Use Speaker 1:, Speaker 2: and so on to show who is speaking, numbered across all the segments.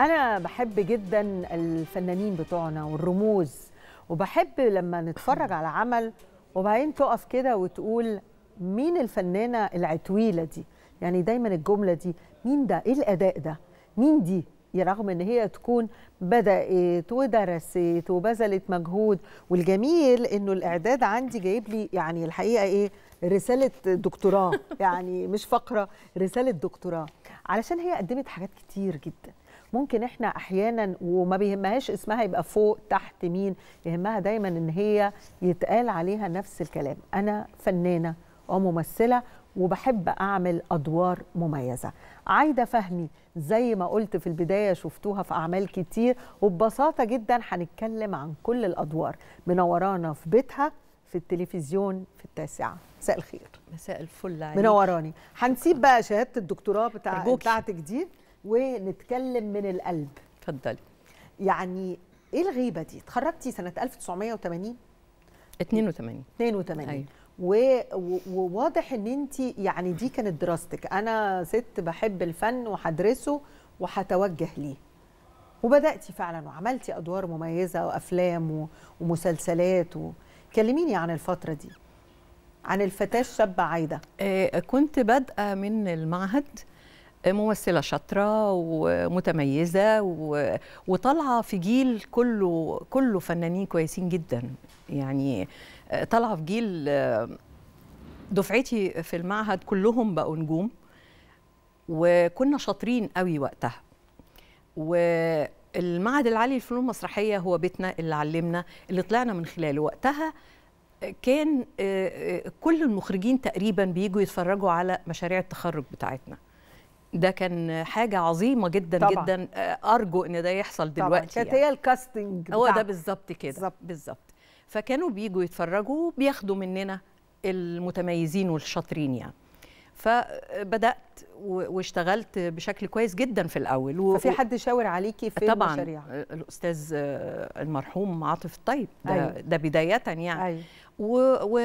Speaker 1: أنا بحب جدا الفنانين بتوعنا والرموز وبحب لما نتفرج على عمل وبعدين تقف كده وتقول مين الفنانة العتويلة دي يعني دايما الجملة دي مين ده إيه الأداء ده مين دي رغم ان هي تكون بدات ودرست وبذلت مجهود والجميل انه الاعداد عندي جايب لي يعني الحقيقه ايه رساله دكتوراه يعني مش فقره رساله دكتوراه علشان هي قدمت حاجات كتير جدا ممكن احنا احيانا وما بيهمهاش اسمها يبقى فوق تحت مين يهمها دايما ان هي يتقال عليها نفس الكلام انا فنانه وممثله وبحب اعمل ادوار مميزه عايده فهمي زي ما قلت في البدايه شفتوها في اعمال كتير وببساطه جدا هنتكلم عن كل الادوار منورانا في بيتها في التلفزيون في التاسعه مساء الخير مساء الفل عليك منوراني هنسيب بقى شهاده الدكتوراه بتاع بتاعتك دي ونتكلم من القلب اتفضلي يعني ايه الغيبه دي اتخرجتي سنه 1980 82 82 أيوة. وواضح ان انت يعني دي كانت دراستك انا ست بحب الفن وهدرسه وهتوجه ليه وبداتي فعلا وعملتي ادوار مميزه وافلام ومسلسلات و... كلميني عن الفتره دي عن الفتاه الشابه عايده آه كنت بادئه من المعهد
Speaker 2: ممثله شاطره ومتميزه وطالعه في جيل كله كله فنانين كويسين جدا يعني آه، طالعه في جيل آه، دفعتي في المعهد كلهم بقوا نجوم وكنا شاطرين قوي وقتها والمعهد العالي للفنون المسرحيه هو بيتنا اللي علمنا اللي طلعنا من خلاله وقتها آه، كان كل المخرجين تقريبا بيجوا يتفرجوا على مشاريع التخرج بتاعتنا ده كان حاجه عظيمه جدا طبعًا. جدا آه، ارجو ان ده يحصل دلوقتي كانت يعني. هي
Speaker 1: الكاستنج هو ده
Speaker 2: بالظبط كده بالظبط فكانوا بيجوا يتفرجوا بياخدوا مننا المتميزين والشاطرين يعني فبدات واشتغلت بشكل كويس جدا في الاول و... ففي حد
Speaker 1: شاور عليكي في طبعا المشاريع
Speaker 2: طبعا آه، الاستاذ آه، المرحوم عاطف الطيب ده, أيوه. ده بدايه يعني أيوه. و... و...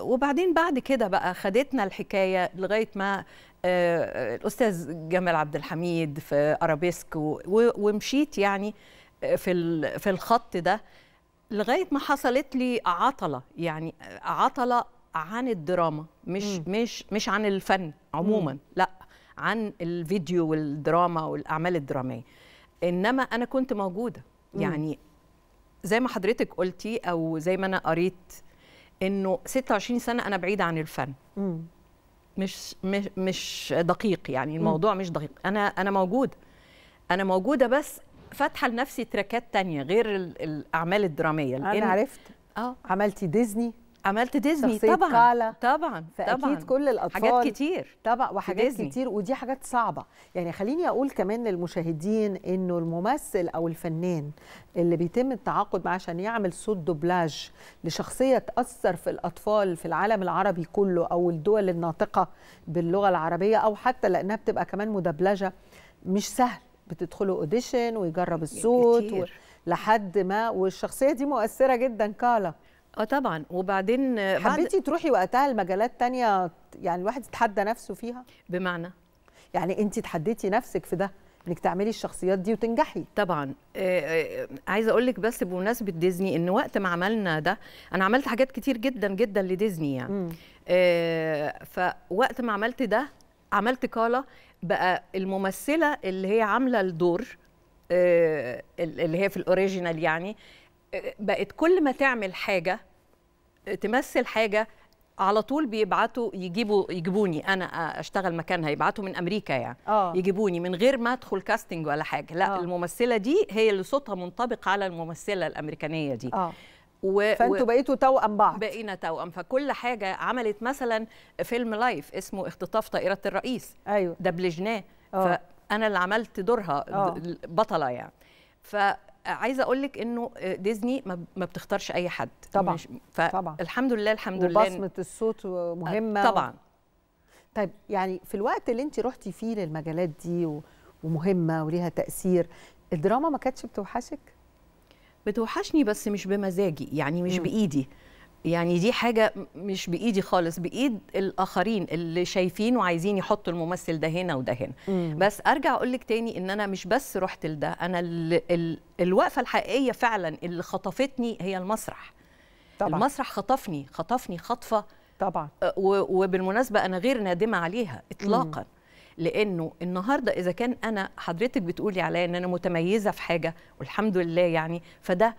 Speaker 2: وبعدين بعد كده بقى خدتنا الحكايه لغايه ما آه، الاستاذ جمال عبد الحميد في ارابيسك ومشيت يعني آه، في في الخط ده لغايه ما حصلت لي عطله يعني عطله عن الدراما مش م. مش مش عن الفن عموما م. لا عن الفيديو والدراما والاعمال الدراميه انما انا كنت موجوده يعني زي ما حضرتك قلتي او زي ما انا قريت انه 26 سنه انا بعيده عن الفن م. مش مش مش دقيق يعني الموضوع مش دقيق انا انا موجود انا موجوده بس فاتحه لنفسي تراكات تانية غير الاعمال الدراميه انا عرفت اه عملتي ديزني عملت ديزني طبعا كالا طبعا فاكيد طبعا. كل الاطفال حاجات كتير طبعا وحاجات كتير
Speaker 1: ودي حاجات صعبه يعني خليني اقول كمان للمشاهدين انه الممثل او الفنان اللي بيتم التعاقد معاه عشان يعمل صوت دوبلاج لشخصيه تاثر في الاطفال في العالم العربي كله او الدول الناطقه باللغه العربيه او حتى لانها بتبقى كمان مدبلجه مش سهل بتدخلوا اوديشن ويجرب الصوت و... لحد ما والشخصيه دي مؤثره جدا كالا اه طبعا وبعدين آه، حبيتي تروحي وقتها لمجالات تانية يعني الواحد يتحدى نفسه فيها بمعنى يعني انت تحديتي نفسك في ده انك تعملي الشخصيات دي وتنجحي طبعا آه، آه، عايزه اقول لك
Speaker 2: بس بمناسبه ديزني ان وقت ما عملنا ده انا عملت حاجات كتير جدا جدا لديزني يعني فوقت ما عملت ده عملت كالا بقى الممثله اللي هي عامله الدور اللي هي في الاوريجينال يعني بقت كل ما تعمل حاجه تمثل حاجه على طول بيبعتوا يجيبوا يجيبوني انا اشتغل مكانها يبعتوا من امريكا يعني آه. يجيبوني من غير ما ادخل كاستنج ولا حاجه لا أوه. الممثله دي هي اللي صوتها منطبق على الممثله الامريكانيه دي آه. و... فانتوا و... بقيتوا توأم بعض بقينا توأم فكل حاجه عملت مثلا فيلم لايف اسمه اختطاف طائره الرئيس ايوه دبلجناه آه. فانا اللي عملت دورها أوه. بطله يعني ف عايزه اقول لك انه آه، ديزني ما بتختارش اي حد طبعا فالحمد طبعا لله الحمد لله بصمه
Speaker 1: الصوت مهمه آه، طبعا طيب يعني في الوقت اللي انت رحتي فيه للمجالات دي ومهمه وليها تاثير الدراما ما كانتش بتوحشك
Speaker 2: بتوحشني بس مش بمزاجي يعني مش بايدي يعني دي حاجه مش بايدي خالص بايد الاخرين اللي شايفين وعايزين يحطوا الممثل ده هنا وده هنا مم. بس ارجع اقول لك تاني ان انا مش بس رحت لده انا ال ال الوقفه الحقيقيه فعلا اللي خطفتني هي المسرح طبعا. المسرح خطفني خطفني خطفه طبعا وبالمناسبه انا غير نادمه عليها اطلاقا مم. لانه النهارده اذا كان انا حضرتك بتقولي عليا ان انا متميزه في حاجه والحمد لله يعني فده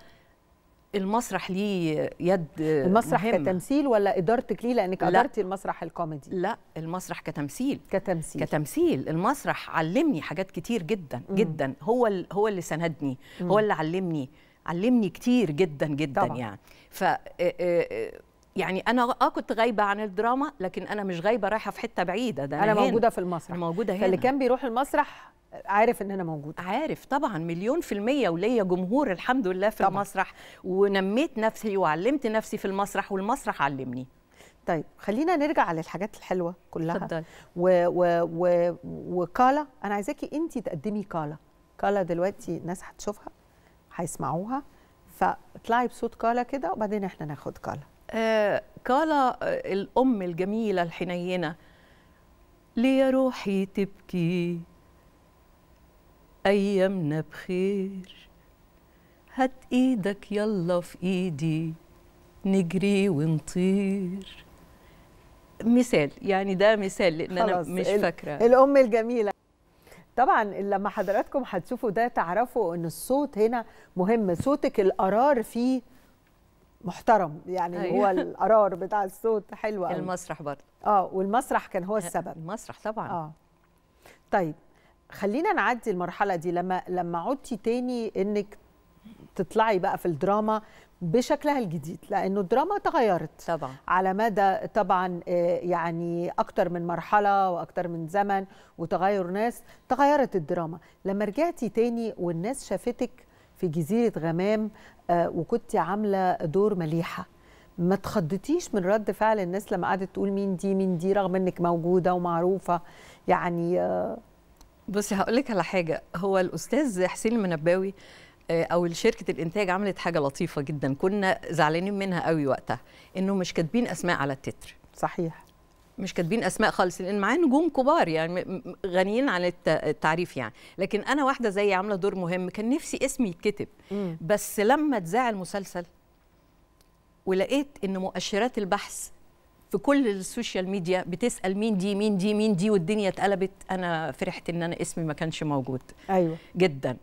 Speaker 2: المسرح ليه يد المسرح مهمة. كتمثيل
Speaker 1: ولا ادارتك ليه لانك ادرتي
Speaker 2: المسرح الكوميدي لا المسرح كتمثيل كتمثيل كتمثيل المسرح علمني حاجات كتير جدا مم. جدا هو هو اللي سندني مم. هو اللي علمني علمني كتير جدا جدا طبعا. يعني ف يعني انا اه كنت غايبه عن الدراما لكن انا مش غايبه رايحه في حته بعيده ده انا, أنا موجوده في المسرح موجوده هنا فاللي كان بيروح المسرح عارف ان انا موجوده عارف طبعا مليون في الميه وليا جمهور الحمد لله في طبعا. المسرح ونميت نفسي وعلمت نفسي في المسرح والمسرح علمني
Speaker 1: طيب خلينا نرجع للحاجات الحلوه كلها اتفضل و... و... و... وكالا انا عايزاكي انت تقدمي كالا كالا دلوقتي الناس هتشوفها هيسمعوها فاطلعي بصوت كالا كده وبعدين احنا ناخد كالا قال الأم
Speaker 2: الجميلة الحنينة يا روحي تبكي أيامنا بخير هات إيدك يلا في إيدي نجري ونطير مثال يعني ده مثال لأن أنا مش فاكرة
Speaker 1: الأم الجميلة طبعا لما حضراتكم هتشوفوا ده تعرفوا ان الصوت هنا مهم صوتك القرار فيه محترم يعني أيوة. هو القرار بتاع الصوت حلو قوي المسرح برضه اه والمسرح كان هو السبب المسرح طبعا اه طيب خلينا نعدي المرحله دي لما لما عدتي تاني انك تطلعي بقى في الدراما بشكلها الجديد لانه الدراما تغيرت طبعا على مدى طبعا آه، يعني اكتر من مرحله واكتر من زمن وتغير ناس تغيرت الدراما لما رجعتي تاني والناس شافتك في جزيره غمام آه، وكنت عامله دور مليحه ما تخضتيش من رد فعل الناس لما قعدت تقول مين دي مين دي رغم انك موجوده ومعروفه يعني آه، بصي هقول لك على حاجه هو الاستاذ حسين المنباوي آه، او شركه الانتاج
Speaker 2: عملت حاجه لطيفه جدا كنا زعلانين منها قوي وقتها انه مش كاتبين اسماء على التتر صحيح مش كاتبين اسماء خالص لان معاه نجوم كبار يعني غنيين عن التعريف يعني لكن انا واحده زي عامله دور مهم كان نفسي اسمي يتكتب بس لما اتذاع المسلسل ولقيت ان مؤشرات البحث في كل السوشيال ميديا بتسال مين دي مين دي مين دي والدنيا اتقلبت انا فرحت ان انا اسمي ما كانش موجود ايوه جدا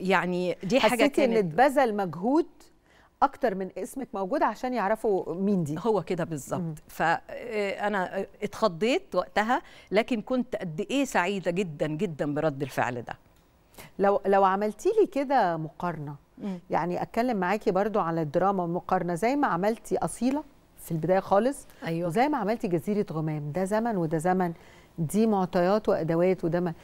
Speaker 2: يعني دي حاجه كانت ان اتبذل
Speaker 1: مجهود اكتر من اسمك موجود عشان يعرفوا مين دي هو كده بالظبط
Speaker 2: فانا آه، اتخضيت وقتها لكن كنت قد ايه سعيده جدا جدا برد الفعل ده
Speaker 1: لو لو عملتي لي كده مقارنه مم. يعني اتكلم معاكي برضو على الدراما والمقارنه زي ما عملتي اصيله في البدايه خالص أيوة. وزي ما عملتي جزيره غمام ده زمن وده زمن دي معطيات وادوات وده ما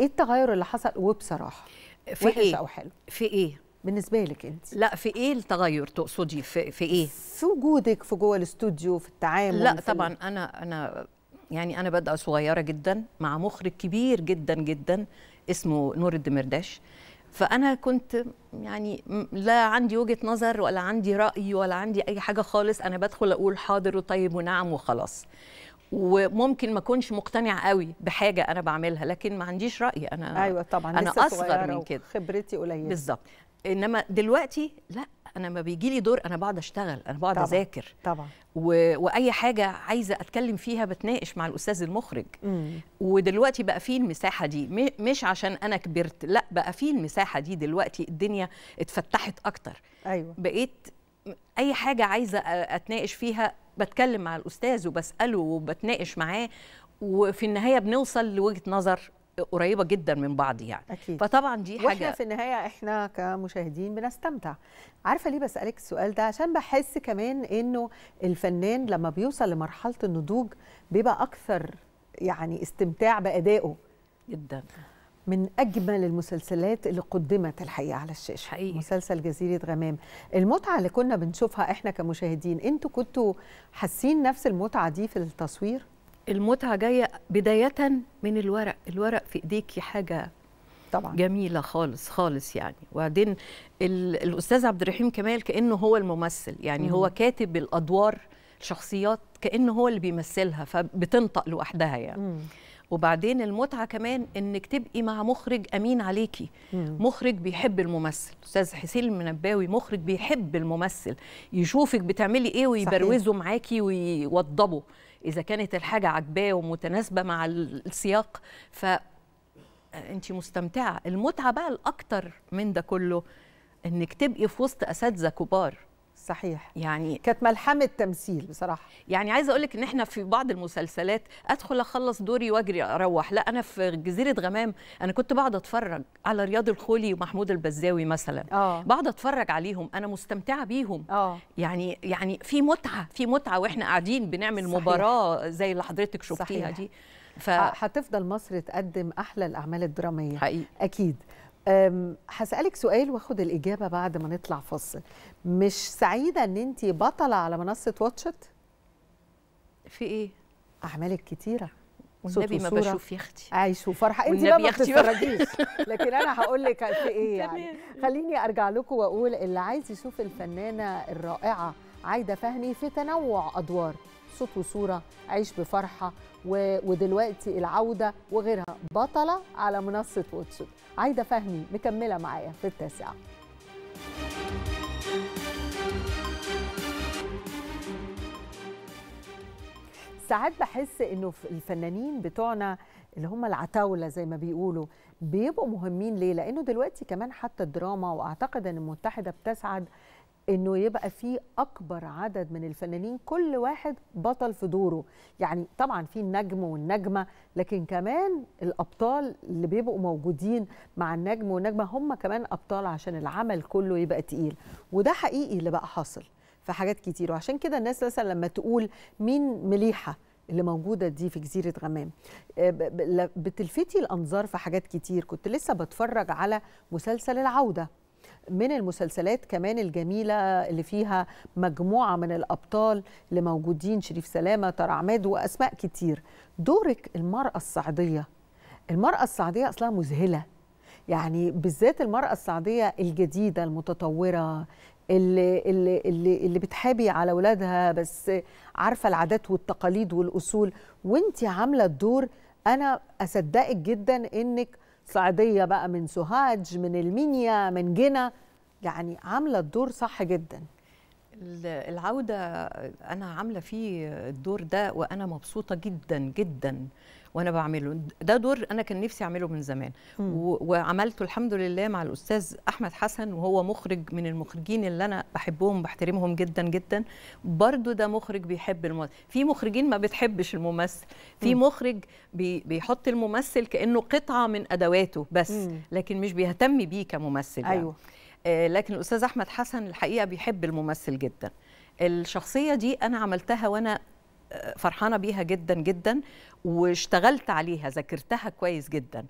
Speaker 1: ايه التغير اللي حصل وبصراحه في وحش إيه؟ او حلو في ايه بالنسبه لك انت
Speaker 2: لا في ايه التغير تقصدي في, في ايه في
Speaker 1: وجودك في جوه الاستوديو في
Speaker 2: التعامل لا في طبعا انا انا يعني انا بدأ صغيره جدا مع مخرج كبير جدا جدا اسمه نور الدمرداش فانا كنت يعني لا عندي وجهه نظر ولا عندي راي ولا عندي اي حاجه خالص انا بدخل اقول حاضر وطيب ونعم وخلاص وممكن ما اكونش مقتنع قوي بحاجه انا بعملها لكن ما عنديش راي انا ايوه طبعا انا اصغر من كده خبرتي قليله بالظبط انما دلوقتي لا انا ما بيجي لي دور انا بقعد اشتغل انا بقعد اذاكر طبعا و... واي حاجه عايزه اتكلم فيها بتناقش مع الاستاذ المخرج مم. ودلوقتي بقى في المساحه دي م... مش عشان انا كبرت لا بقى في المساحه دي دلوقتي الدنيا اتفتحت اكتر ايوه بقيت اي حاجه عايزه اتناقش فيها بتكلم مع الاستاذ وبساله وبتناقش معاه وفي النهايه بنوصل لوجهه نظر قريبه جدا من بعض يعني أكيد.
Speaker 1: فطبعا دي حاجه واحنا في النهايه احنا كمشاهدين بنستمتع عارفه ليه بسالك السؤال ده عشان بحس كمان انه الفنان لما بيوصل لمرحله النضوج بيبقى اكثر يعني استمتاع بادائه جدا من اجمل المسلسلات اللي قدمت الحقيقه على الشاشه حقيقي. مسلسل جزيره غمام المتعه اللي كنا بنشوفها احنا كمشاهدين انتوا كنتوا حاسين نفس المتعه دي في التصوير المتعه جايه بدايه من الورق الورق
Speaker 2: في ايديكي حاجه طبعا جميله خالص خالص يعني وبعدين الاستاذ عبد الرحيم كمال كانه هو الممثل يعني مم. هو كاتب الادوار الشخصيات كانه هو اللي بيمثلها فبتنطق لوحدها يعني مم. وبعدين المتعه كمان انك تبقي مع مخرج امين عليكي مم. مخرج بيحب الممثل استاذ حسين المنباوي مخرج بيحب الممثل يشوفك بتعملي ايه ويبروزه معاكي ويوضبه اذا كانت الحاجه عجباه ومتناسبه مع السياق ف انت مستمتعه المتعه بقى الاكتر من ده كله انك تبقي في وسط اساتذه كبار صحيح يعني كانت ملحمه تمثيل بصراحه يعني عايزه اقول لك ان احنا في بعض المسلسلات ادخل اخلص دوري واجري اروح لا انا في جزيره غمام انا كنت بقعد اتفرج على رياض الخولي ومحمود البزاوي مثلا آه. بقعد اتفرج عليهم انا مستمتعه بيهم آه. يعني يعني في متعه في متعه واحنا قاعدين بنعمل صحيح. مباراه زي اللي حضرتك شفتيها دي
Speaker 1: ف... هتفضل مصر تقدم احلى الاعمال الدراميه حقيقي. اكيد هسألك سؤال واخد الإجابة بعد ما نطلع فصل مش سعيدة أن أنت بطلة على منصة واتشت؟ في إيه؟ أعمالك كتيرة والنبي ما بشوف يا اختي عايش وفرحه انت ما بتتفرجيش لكن انا هقول لك في ايه يعني خليني ارجع لكم واقول اللي عايز يشوف الفنانه الرائعه عايده فهمي في تنوع ادوار صوت وصورة عيش بفرحة ودلوقتي العودة وغيرها بطلة على منصة واتساب عايدة فهمي مكملة معايا في التاسعة ساعات بحس انه الفنانين بتوعنا اللي هم العتاولة زي ما بيقولوا بيبقوا مهمين ليه؟ لأنه دلوقتي كمان حتى الدراما وأعتقد أن المتحدة بتسعد انه يبقى في اكبر عدد من الفنانين كل واحد بطل في دوره يعني طبعا في النجم والنجمه لكن كمان الابطال اللي بيبقوا موجودين مع النجم والنجمه هم كمان ابطال عشان العمل كله يبقى تقيل وده حقيقي اللي بقى حاصل في حاجات كتير وعشان كده الناس مثلا لما تقول مين مليحه اللي موجودة دي في جزيرة غمام آه، بتلفتي الأنظار في حاجات كتير كنت لسه بتفرج على مسلسل العودة من المسلسلات كمان الجميلة اللي فيها مجموعة من الأبطال اللي موجودين شريف سلامة ترى عماد وأسماء كتير دورك المرأة الصعيدية المرأة الصعيدية أصلها مذهلة يعني بالذات المرأة الصعيدية الجديدة المتطورة اللي, اللي, اللي, اللي بتحابي على أولادها بس عارفة العادات والتقاليد والأصول وانت عاملة الدور أنا أصدقك جدا إنك صعيديه بقى من سوهاج من المنيا من جنا يعني عامله الدور صح جدا
Speaker 2: العودة أنا عاملة فيه الدور ده وأنا مبسوطة جدا جدا وأنا بعمله ده دور أنا كان نفسي أعمله من زمان وعملته الحمد لله مع الأستاذ أحمد حسن وهو مخرج من المخرجين اللي أنا بحبهم بحترمهم جدا جدا برضو ده مخرج بيحب الممثل في مخرجين ما بتحبش الممثل في مخرج بي بيحط الممثل كأنه قطعة من أدواته بس لكن مش بيهتم بيه كممثل يعني. أيوة. آه، لكن الاستاذ احمد حسن الحقيقه بيحب الممثل جدا الشخصيه دي انا عملتها وانا آه، فرحانه بيها جدا جدا واشتغلت عليها ذاكرتها كويس جدا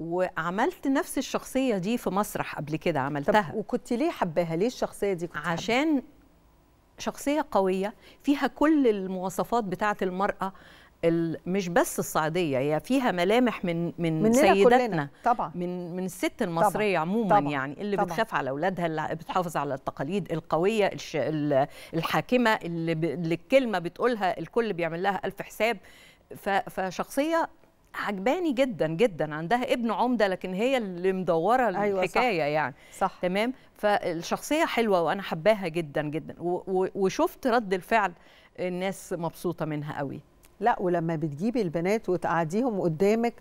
Speaker 2: وعملت نفس الشخصيه دي في مسرح قبل كده عملتها طب وكنت ليه حباها ليه الشخصيه دي كنت عشان شخصيه قويه فيها كل المواصفات بتاعه المراه مش بس الصعيدية هي فيها ملامح من من مننا سيدتنا كلنا. طبعا من من الست المصريه طبعًا. عموما طبعًا. يعني اللي طبعًا. بتخاف على اولادها اللي بتحافظ على التقاليد القويه الش... الحاكمه اللي, ب... اللي الكلمه بتقولها الكل بيعمل لها الف حساب ف... فشخصيه عجباني جدا جدا عندها ابن عمده لكن هي اللي مدوره أيوة الحكايه صح. يعني صح تمام فالشخصيه حلوه وانا حباها جدا جدا و... و... وشفت رد الفعل الناس مبسوطه
Speaker 1: منها قوي لا ولما بتجيبي البنات وتقعديهم قدامك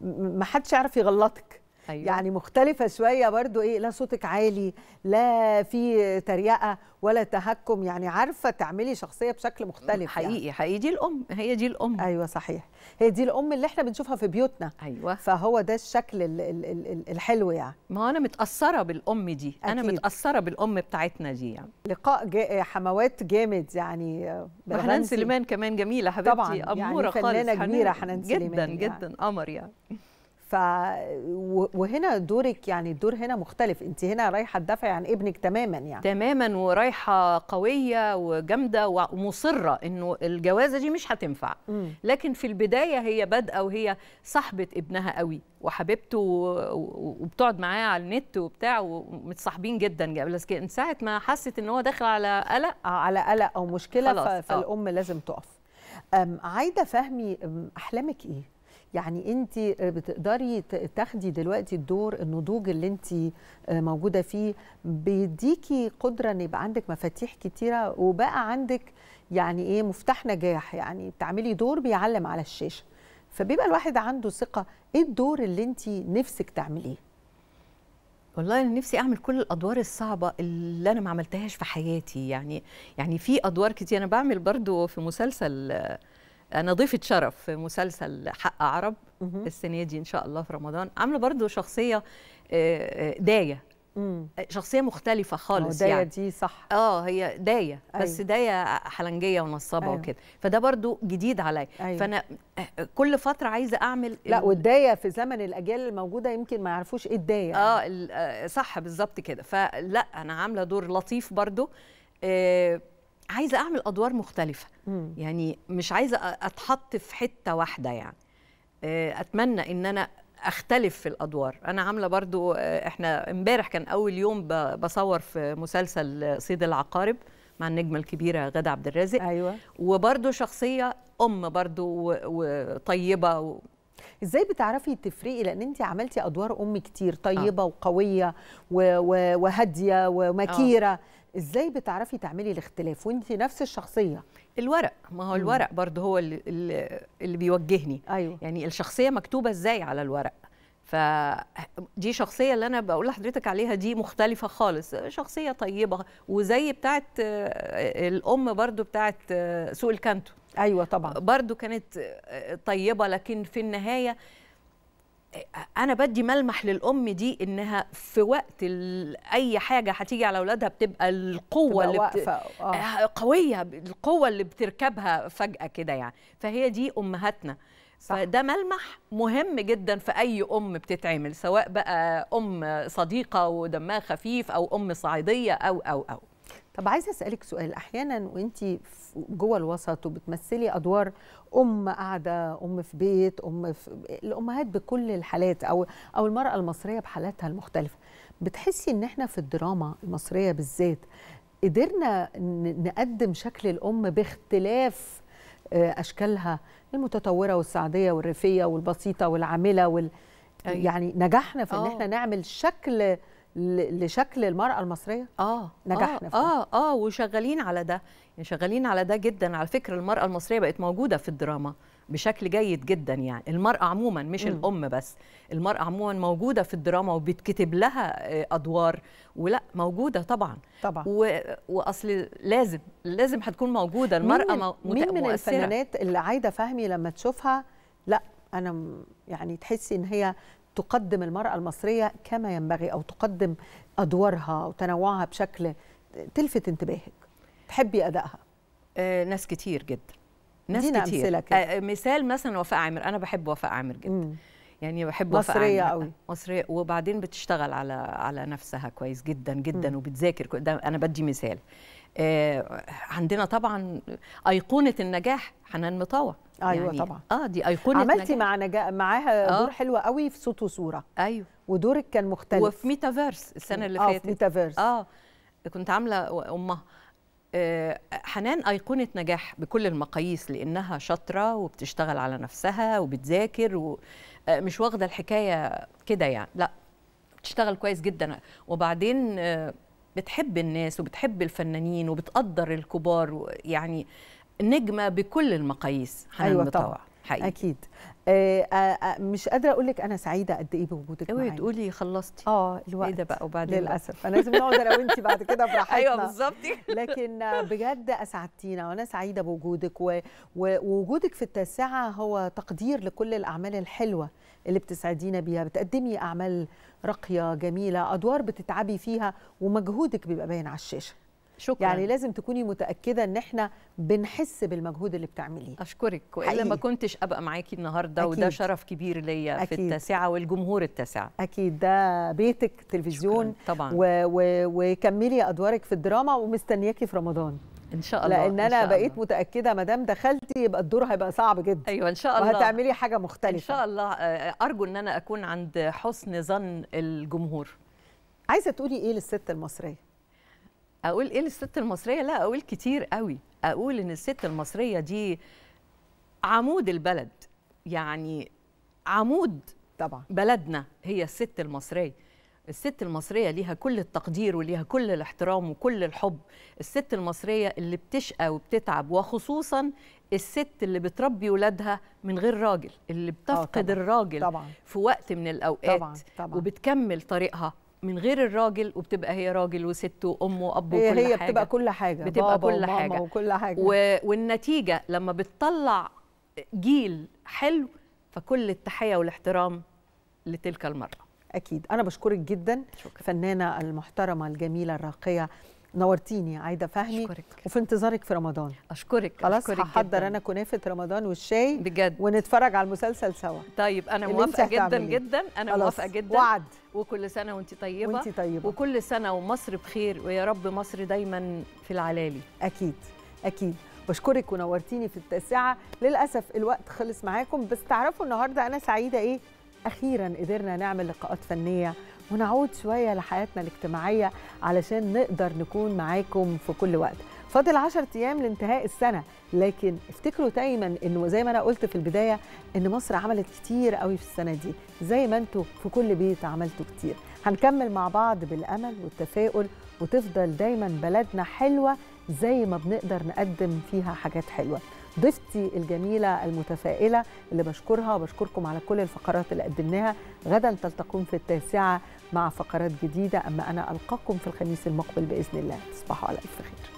Speaker 1: محدش يعرف يغلطك أيوة. يعني مختلفه شويه برضو ايه لا صوتك عالي لا في تريقه ولا تهكم يعني عارفه تعملي شخصيه بشكل مختلف يعني. حقيقي يعني. حقيقي دي الام هي دي الام ايوه صحيح هي دي الام اللي احنا بنشوفها في بيوتنا ايوه فهو ده الشكل الـ الـ الـ الحلو يعني
Speaker 2: ما انا متاثره بالام دي أكيد. انا متاثره بالام بتاعتنا دي يعني
Speaker 1: لقاء جا حموات جامد يعني حنان سليمان
Speaker 2: كمان جميله حبيبتي طبعا يعني اموره يعني خالص فنانه كبيره حنان سليمان جدا يعني. جدا قمر
Speaker 1: يعني ف وهنا دورك يعني الدور هنا مختلف انت هنا رايحه تدافعي عن ابنك تماما يعني
Speaker 2: تماما ورايحه قويه وجامده ومصره انه الجوازه دي مش هتنفع لكن في البدايه هي بادئه وهي صاحبه ابنها قوي وحبيبته وبتقعد معاه على النت وبتاع ومتصاحبين جدا يعني بس من ساعه ما حست ان هو داخل على قلق
Speaker 1: آه، على قلق او مشكله آه. فالام لازم تقف عايده فهمي احلامك ايه يعني انت آه، بتقدري تاخدي دلوقتي الدور النضوج اللي انت آه، موجوده فيه بيديكي قدره ان يبقى عندك مفاتيح كتيره وبقى عندك يعني ايه مفتاح نجاح يعني بتعملي دور بيعلم على الشاشه فبيبقى الواحد عنده ثقه ايه الدور اللي انت نفسك تعمليه والله انا نفسي اعمل كل الادوار الصعبه
Speaker 2: اللي انا ما عملتهاش في حياتي يعني يعني في ادوار كتير انا بعمل برضو في مسلسل انا ضيفه شرف في مسلسل حق عرب السنه دي ان شاء الله في رمضان عامله برضو شخصيه آه، آه، دايه شخصيه مختلفه خالص داية يعني دي صح اه هي دايه أيوة. بس دايه حلنجيه ونصابه أيوة. وكده فده برضو جديد عليا أيوة. فانا آه، كل فتره عايزه اعمل
Speaker 1: لا ال... والدايه في زمن الاجيال الموجوده يمكن ما يعرفوش ايه الدايه يعني. اه صح بالظبط كده فلا انا عامله
Speaker 2: دور لطيف برضو آه عايزه اعمل ادوار مختلفه مم. يعني مش عايزه اتحط في حته واحده يعني آه، اتمنى ان انا اختلف في الادوار انا عامله برضو آه، احنا امبارح كان اول يوم بصور في مسلسل صيد العقارب مع النجمه الكبيره غاده عبد الرازق ايوه وبرده شخصيه ام برضو وطيبه
Speaker 1: ازاي بتعرفي تفرقي لان انت عملتي ادوار ام كتير آه. طيبه آه. وقويه وهاديه ومكيره آه. ازاي بتعرفي تعملي الاختلاف وانت نفس الشخصيه الورق ما هو الورق
Speaker 2: برضه هو اللي, اللي بيوجهني أيوة. يعني الشخصيه مكتوبه ازاي على الورق فدي شخصيه اللي انا بقول لحضرتك عليها دي مختلفه خالص شخصيه طيبه وزي بتاعه آه، الام برضو بتاعه آه، سوق الكانتو ايوه طبعا برضو كانت آه، طيبه لكن في النهايه آه، انا بدي ملمح للام دي انها في وقت اي حاجه هتيجي على اولادها بتبقى القوه اللي بت... آه. آه. قويه القوه اللي بتركبها فجاه كده يعني فهي دي امهاتنا صح. فده ملمح مهم جدا في اي ام بتتعمل سواء بقى ام صديقه ودمها خفيف او ام صعيديه
Speaker 1: او او او طب عايزه اسالك سؤال احيانا وانت جوه الوسط وبتمثلي ادوار ام قاعده ام في بيت ام في الامهات بكل الحالات او او المراه المصريه بحالاتها المختلفه بتحسي ان احنا في الدراما المصريه بالذات قدرنا نقدم شكل الام باختلاف آه، اشكالها المتطوره والسعديه والريفيه والبسيطه والعامله وال... أيوة. يعني نجحنا في ان احنا آه. نعمل شكل لشكل المرأة المصرية؟ اه نجحنا
Speaker 2: آه, اه اه وشغالين على ده يعني شغالين على ده جدا على فكرة المرأة المصرية بقت موجودة في الدراما بشكل جيد جدا يعني المرأة عموما مش م. الأم بس المرأة عموما موجودة في الدراما وبتكتب لها آه، أدوار ولا موجودة طبعا طبعا و... وأصل لازم لازم هتكون موجودة المرأة مين من, مين من الفنانات
Speaker 1: اللي عايدة فهمي لما تشوفها لا أنا يعني تحسي إن هي تقدم المرأة المصرية كما ينبغي أو تقدم أدوارها وتنوعها بشكل تلفت انتباهك تحبي أدائها آه ناس كتير جدا ناس كتير
Speaker 2: آه مثال مثلا وفاء عامر أنا بحب وفاء عامر جدا مم. يعني بحب مصرية قوي مصرية وبعدين بتشتغل على على نفسها كويس جدا جدا مم. وبتذاكر ده أنا بدي مثال آه عندنا طبعا أيقونة النجاح
Speaker 1: حنان مطاوع ايوه يعني طبعا اه دي ايقونه عملتي مع نجا... معاها آه. دور حلو قوي في صوت وصوره ايوه ودورك كان مختلف وفي ميتافيرس السنه اللي آه فاتت اه في ميتافيرس اه
Speaker 2: كنت عامله امها آه حنان ايقونه نجاح بكل المقاييس لانها شاطره وبتشتغل على نفسها وبتذاكر ومش آه، واخده الحكايه كده يعني لا بتشتغل كويس جدا وبعدين آه بتحب الناس وبتحب الفنانين وبتقدر الكبار يعني نجمه بكل
Speaker 1: المقاييس حنان أيوة مطوع طبعا. حقيقي اكيد آه،, آه آه مش قادره اقول لك انا سعيده قد ايه بوجودك اوعي تقولي خلصتي اه إيه الوقت ايه ده بقى وبعدين للاسف انا لازم نقعد انا وانت بعد كده براحتنا ايوه بالظبط لكن بجد اسعدتينا وانا سعيده بوجودك و... ووجودك في التاسعه هو تقدير لكل الاعمال الحلوه اللي بتسعدينا بيها بتقدمي اعمال راقيه جميله ادوار بتتعبي فيها ومجهودك بيبقى باين على الشاشه شكرا يعني لازم تكوني متاكده ان احنا بنحس بالمجهود اللي بتعمليه اشكرك والا ما
Speaker 2: كنتش ابقى معاكي النهارده وده شرف كبير ليا في التاسعه والجمهور
Speaker 1: التاسعه اكيد ده بيتك تلفزيون شكرا. طبعا و... و... وكملي ادوارك في الدراما ومستنياكي في رمضان ان شاء الله لان انا إن بقيت متاكده ما دام دخلتي يبقى الدور هيبقى صعب جدا ايوه ان شاء الله وهتعملي حاجه مختلفه ان
Speaker 2: شاء الله آه، آه، ارجو ان انا اكون عند حسن ظن الجمهور عايزه تقولي ايه
Speaker 1: للست المصريه
Speaker 2: اقول ايه للست المصريه لا اقول كتير قوي اقول ان الست المصريه دي عمود البلد يعني عمود طبعا بلدنا هي الست المصريه الست المصرية ليها كل التقدير وليها كل الاحترام وكل الحب الست المصرية اللي بتشقى وبتتعب وخصوصا الست اللي بتربي ولادها من غير راجل اللي آه، بتفقد طبعًا. الراجل طبعًا. في وقت من الأوقات طبعًا. طبعًا. وبتكمل طريقها من غير الراجل وبتبقى هي راجل وست وام واب وكل هي حاجه هي بتبقى كل حاجه بتبقى بابا كل حاجه وكل حاجه و... والنتيجه لما
Speaker 1: بتطلع جيل حلو فكل التحيه والاحترام لتلك المراه اكيد انا بشكرك جدا شكرا. فنانه المحترمه الجميله الراقيه نورتيني عايده فهمي أشكرك. وفي انتظارك في رمضان اشكرك خلاص أشكرك هحضر جداً. انا كنافه رمضان والشاي بجد ونتفرج على المسلسل سوا طيب انا موافقه جدا جدا
Speaker 2: انا موافقه جدا وعد وكل سنه وانت طيبه وانت طيبه وكل سنه ومصر بخير ويا رب
Speaker 1: مصر دايما في العلالي اكيد اكيد بشكرك ونورتيني في التاسعه للاسف الوقت خلص معاكم بس تعرفوا النهارده انا سعيده ايه اخيرا قدرنا نعمل لقاءات فنيه ونعود شوية لحياتنا الاجتماعية علشان نقدر نكون معاكم في كل وقت فاضل 10 ايام لانتهاء السنه لكن افتكروا دايما انه زي ما انا قلت في البدايه ان مصر عملت كتير قوي في السنه دي زي ما انتوا في كل بيت عملتوا كتير هنكمل مع بعض بالامل والتفاؤل وتفضل دايما بلدنا حلوه زي ما بنقدر نقدم فيها حاجات حلوه ضيفتي الجميلة المتفائلة اللي بشكرها وبشكركم على كل الفقرات اللي قدمناها غدا تلتقون في التاسعة مع فقرات جديدة أما أنا ألقاكم في الخميس المقبل بإذن الله تصبحوا على ألف خير